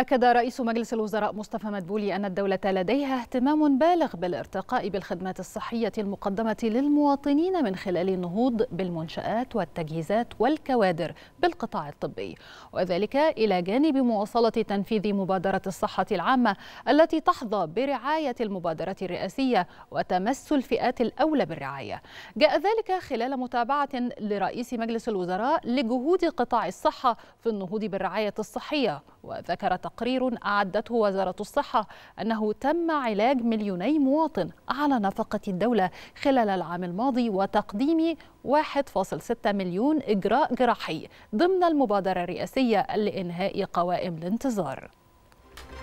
أكد رئيس مجلس الوزراء مصطفى مدبولي أن الدولة لديها اهتمام بالغ بالارتقاء بالخدمات الصحية المقدمة للمواطنين من خلال النهوض بالمنشآت والتجهيزات والكوادر بالقطاع الطبي وذلك إلى جانب مواصلة تنفيذ مبادرة الصحة العامة التي تحظى برعاية المبادرة الرئاسية وتمس الفئات الأولى بالرعاية جاء ذلك خلال متابعة لرئيس مجلس الوزراء لجهود قطاع الصحة في النهوض بالرعاية الصحية وذكر تقرير أعدته وزارة الصحة أنه تم علاج مليوني مواطن على نفقة الدولة خلال العام الماضي وتقديم 1.6 مليون إجراء جراحي ضمن المبادرة الرئاسية لإنهاء قوائم الانتظار